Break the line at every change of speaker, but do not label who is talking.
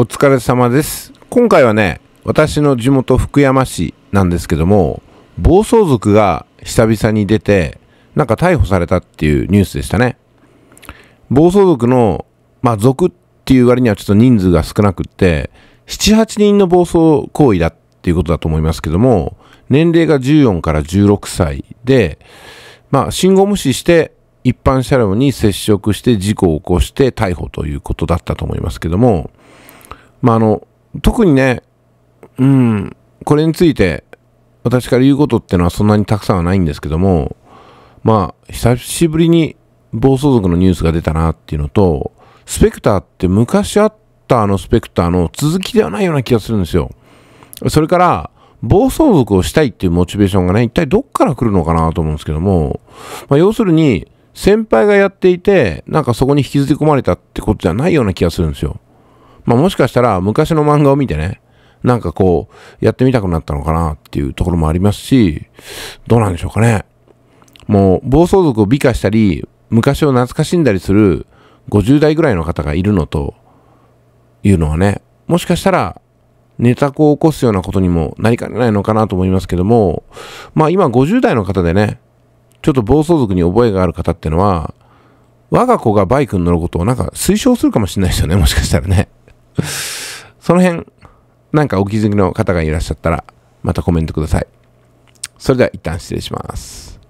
お疲れ様です。今回はね、私の地元福山市なんですけども、暴走族が久々に出て、なんか逮捕されたっていうニュースでしたね。暴走族の、まあ、族っていう割にはちょっと人数が少なくって、7、8人の暴走行為だっていうことだと思いますけども、年齢が14から16歳で、まあ、信号無視して一般車両に接触して事故を起こして逮捕ということだったと思いますけども、まあ、あの、特にね、うん、これについて私から言うことってのはそんなにたくさんはないんですけども、まあ、久しぶりに暴走族のニュースが出たなっていうのと、スペクターって昔あったあのスペクターの続きではないような気がするんですよ。それから、暴走族をしたいっていうモチベーションがね、一体どっから来るのかなと思うんですけども、まあ、要するに、先輩がやっていて、なんかそこに引きずり込まれたってことじゃないような気がするんですよ。まあ、もしかしたら昔の漫画を見てね、なんかこう、やってみたくなったのかなっていうところもありますし、どうなんでしょうかね。もう、暴走族を美化したり、昔を懐かしんだりする50代ぐらいの方がいるのと、いうのはね、もしかしたら、ネタを起こすようなことにもなりかねないのかなと思いますけども、まあ今50代の方でね、ちょっと暴走族に覚えがある方ってのは、我が子がバイクに乗ることをなんか推奨するかもしれないですよね、もしかしたらね。その辺、なんかお気づきの方がいらっしゃったら、またコメントください。それでは一旦失礼します。